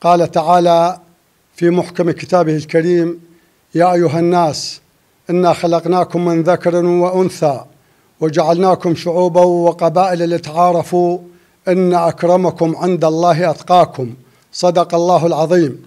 قال تعالى في محكم كتابه الكريم يا أيها الناس إنا خلقناكم من ذكر وأنثى وجعلناكم شعوبا وقبائل لتعارفوا إن أكرمكم عند الله أتقاكم صدق الله العظيم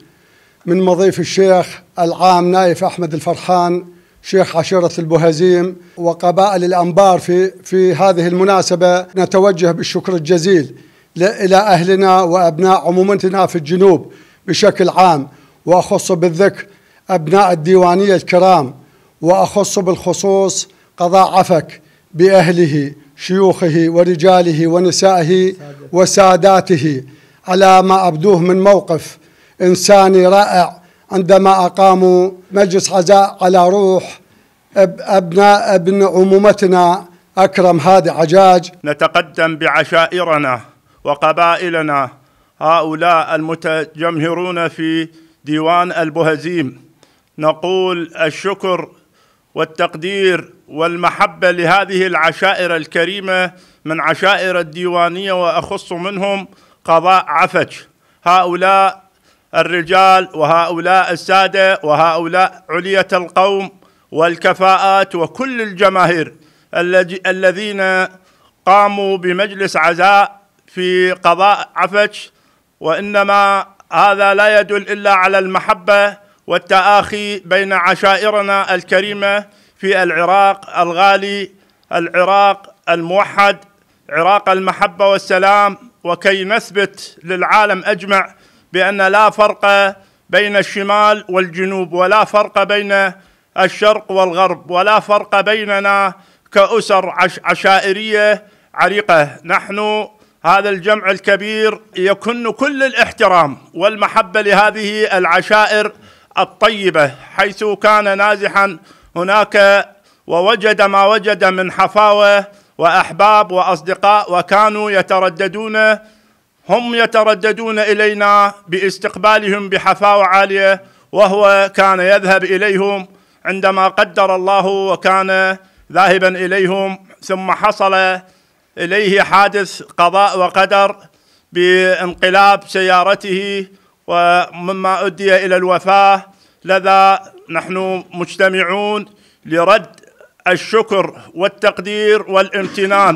من مضيف الشيخ العام نايف أحمد الفرحان شيخ عشيرة البهزيم وقبائل الأنبار في, في هذه المناسبة نتوجه بالشكر الجزيل إلى أهلنا وأبناء عمومتنا في الجنوب بشكل عام وأخص بالذكر أبناء الديوانية الكرام وأخص بالخصوص قضاء عفك بأهله شيوخه ورجاله ونسائه وساداته على ما أبدوه من موقف إنساني رائع عندما أقاموا مجلس عزاء على روح أبناء ابن عمومتنا أكرم هادي عجاج نتقدم بعشائرنا وقبائلنا هؤلاء المتجمهرون في ديوان البهزيم نقول الشكر والتقدير والمحبه لهذه العشائر الكريمه من عشائر الديوانيه واخص منهم قضاء عفج هؤلاء الرجال وهؤلاء الساده وهؤلاء عليه القوم والكفاءات وكل الجماهير الذين قاموا بمجلس عزاء في قضاء عفج وانما هذا لا يدل الا على المحبه والتآخي بين عشائرنا الكريمه في العراق الغالي العراق الموحد عراق المحبه والسلام وكي نثبت للعالم اجمع بان لا فرق بين الشمال والجنوب ولا فرق بين الشرق والغرب ولا فرق بيننا كأسر عش عشائرية عريقة نحن هذا الجمع الكبير يكن كل الاحترام والمحبة لهذه العشائر الطيبة حيث كان نازحا هناك ووجد ما وجد من حفاوة وأحباب وأصدقاء وكانوا يترددون هم يترددون إلينا باستقبالهم بحفاوة عالية وهو كان يذهب إليهم عندما قدر الله وكان ذاهبا إليهم ثم حصل إليه حادث قضاء وقدر بانقلاب سيارته ومما أدي إلى الوفاة لذا نحن مجتمعون لرد الشكر والتقدير والامتنان